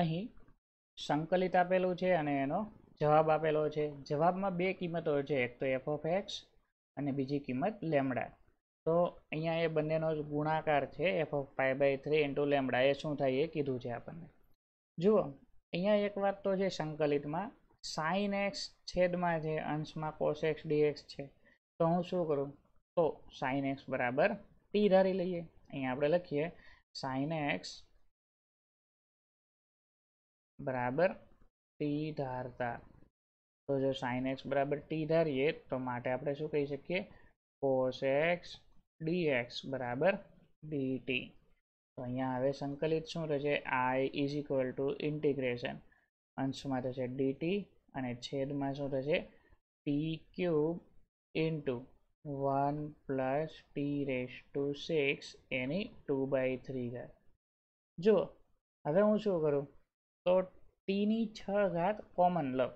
અહીં સંકલિત આપેલું છે અને એનો જવાબ આપેલો છે જવાબમાં બે કિંમતો છે એક તો એફ ઓફ એક્સ અને બીજી કિંમત લેમડા તો અહીંયા એ બંનેનો જ ગુણાકાર છે F of pi by three into lambda એ શું થાય એ કીધું છે આપણને જુઓ અહીંયા એક વાત તો છે સંકલિતમાં સાઇન એક્સ છેદમાં છે અંશમાં કોસ એક્સ ડીએક્સ છે તો હું શું કરું તો સાઇન એક્સ બરાબર ટી ધારી લઈએ અહીંયા આપણે લખીએ સાઇન એક્સ बराबर टी धारता तो जो साइन एक्स बराबर टी धारी तो मैं आप शू कही कोस एक्स डीएक्स बराबर डी टी तो अँ हमें संकलित शू रहे I is equal to integration अंश में थे डी टी और छेद में शू रहे T cube into one plus T raise to six एनी टू बाय थ्री घर जो हमें हूँ शू करूँ તો ટીની છ ઘાત કોમન લો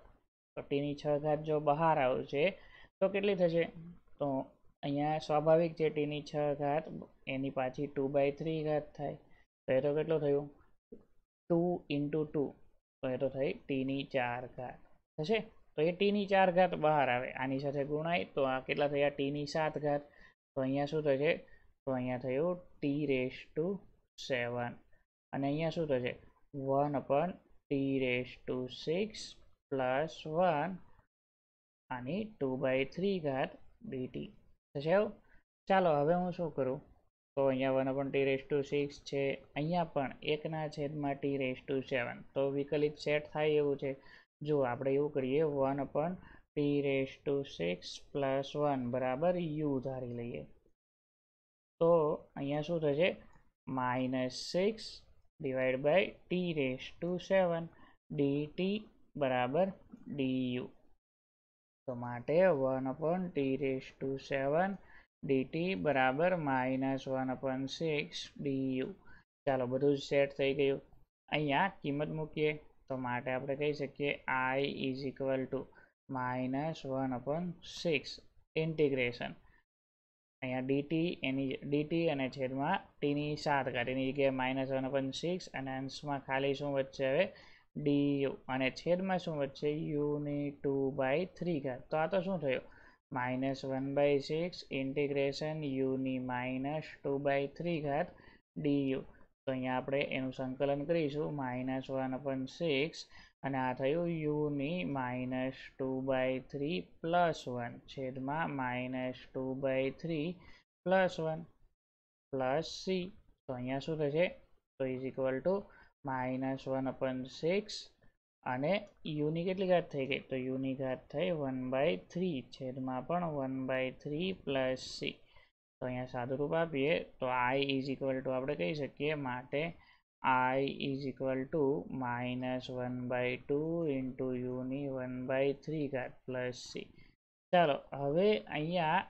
તો ટીની છ ઘાત જો બહાર આવશે તો કેટલી થશે તો અહીંયા સ્વાભાવિક છે ટીની છ ઘાત એની પાછી ટુ બાય થ્રી ઘાત થાય તો એ તો કેટલું થયું ટુ ઇન્ટુ ટુ તો એ તો થઈ ટીની ચાર ઘાત થશે તો એ ટીની ચાર ઘાત બહાર આવે આની સાથે ગુણાય તો આ કેટલા થયા ટીની સાત ઘાત તો અહીંયા શું થશે તો અહીંયા થયું ટી રેસ ટુ સેવન અને અહીંયા શું થશે 1 upon t raised to 6 plus 1 આની ટુ બાય થ્રી ઘાત ડીટી થશે ચાલો હવે હું શું કરું તો અહીંયા one upon T raise to six છે અહીંયા પણ એકના છેદમાં ટી રેસ ટુ સેવન તો વિકલિત સેટ થાય એવું છે જો આપણે એવું કરીએ one upon T raise to six plus one બરાબર યુ ધારી લઈએ તો અહીંયા શું થશે minus six divide by T raise to seven dt બરાબર ડીયુ તો માટે one upon T raise to seven dt બરાબર minus one upon six D U ચાલો બધું જ સેટ થઈ ગયું અહીંયા કિંમત મૂકીએ તો માટે આપણે કહી શકીએ I is equal to minus one upon six integration અહીંયા ડીટી એની ડીટી અને છેદમાં ટીની સાત કાઢીની જગ્યાએ માઇનસ વન અપન સિક્સ અને અંશમાં ખાલી શું વચ્ચે હવે ડી યુ અને છેદમાં શું વચ્ચે યુની ટુ બાય થ્રી ઘાત તો આ તો શું થયું minus one by six integration યુની માઇનસ ટુ બાય થ્રી ઘાત ડી યુ તો અહીંયા આપણે એનું સંકલન કરીશું માઇનસ વન અપન સિક્સ અને આ થયું યુની minus two by three plus one છેદમાં minus two by three plus one plus C તો અહીંયા શું થશે તો is equal to minus one upon six અને યુની કેટલી ઘાત થઈ ગઈ તો યુની ઘાત થઈ વન બાય થ્રી છેદમાં પણ one by three plus C તો અહીંયા સાદુરૂપ આપીએ તો આઈ ઇઝ ઇક્વલ ટુ આપણે કહી શકીએ માટે I is equal to minus one by two into યુની વન બાય થ્રી ઘાત પ્લસ સી ચાલો હવે અહીંયા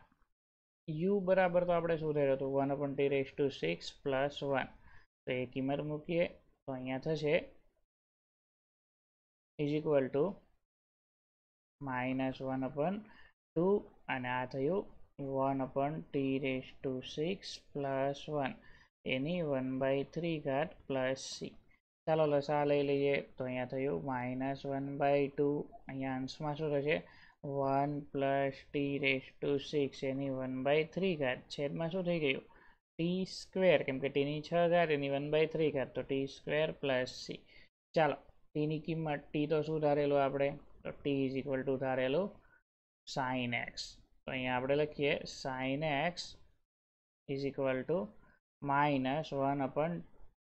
યુ બરાબર તો આપણે શું થયેલું હતું one upon T raise to six plus one તો એ કિંમત મૂકીએ તો અહીંયા થશે is equal to minus one upon two અને આ થયું 1 upon t raised to 6 plus 1 એની વન બાય થ્રી ઘાત પ્લસ સી ચાલો લસા લઈ લઈએ તો અહીંયા થયું માઇનસ વન બાય ટુ અહીંયા અંશમાં શું થશે one plus t raise to six એની વન બાય થ્રી ઘાત છેદમાં શું થઈ ગયું ટી સ્ક્વેર કેમ કે ટીની છ ઘાત એની વન બાય થ્રી ઘાત તો ટી સ્ક્વેર પ્લસ સી ચાલો ટીની કિંમત ટી તો શું ધારેલું આપણે તો ટી ઇઝ ઇક્વલ ટુ ધારેલું સાઇન એક્સ તો અહીંયા આપણે લખીએ sine x is equal to minus one upon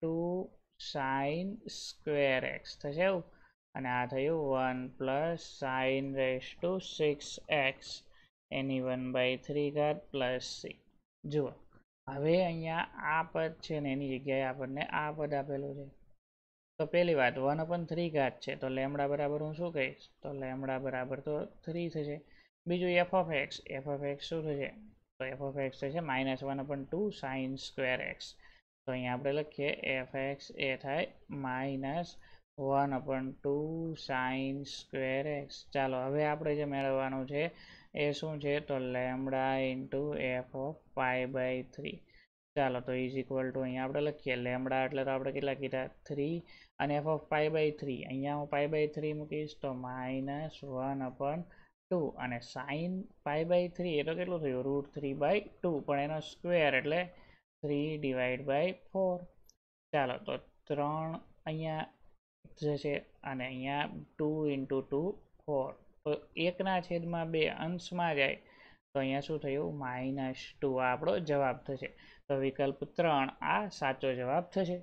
two sine square x થશે એવું અને આ થયું one plus sine raise to six x એની વન બાય થ્રી ઘાત પ્લસ સી જુઓ હવે અહીંયા આ પદ છે ને એની જગ્યાએ આપણને આ પદ આપેલું છે તો પહેલી વાત વન અપન થ્રી ઘાત છે તો લેમડા બરાબર હું શું કહીશ તો લેમડા બરાબર તો થ્રી થશે બીજું f of x f of x શું થશે તો એફ ઓફ એક્સ થશે minus one upon two sine square x તો અહીંયા આપણે લખીએ એફ એક્સ એ થાય minus one upon two sine square x ચાલો હવે આપણે જે મેળવવાનું છે એ શું છે તો lambda into f of pi by three ચાલો તો ઇઝ ઇક્વલ ટુ અહીંયા આપણે લખીએ લેમડા એટલે તો આપણે કેટલા કીધા થ્રી અને f of pi by three અહીંયા હું ફાય બાય થ્રી મૂકીશ તો માઇનસ વન અપન ટુ અને સાઇન પાઈ બાય થ્રી એ તો કેટલું થયું રૂટ થ્રી બાય ટુ પણ એનો સ્ક્વેર એટલે થ્રી ડિવાઈડ બાય ફોર ચાલો તો ત્રણ અહીંયા જશે અને અહીંયા ટુ ઇન્ટુ ટુ ફોર તો એકના છેદમાં બે અંશમાં જાય તો અહીંયા શું થયું માઇનસ ટુ આપણો જવાબ થશે તો વિકલ્પ ત્રણ આ સાચો જવાબ થશે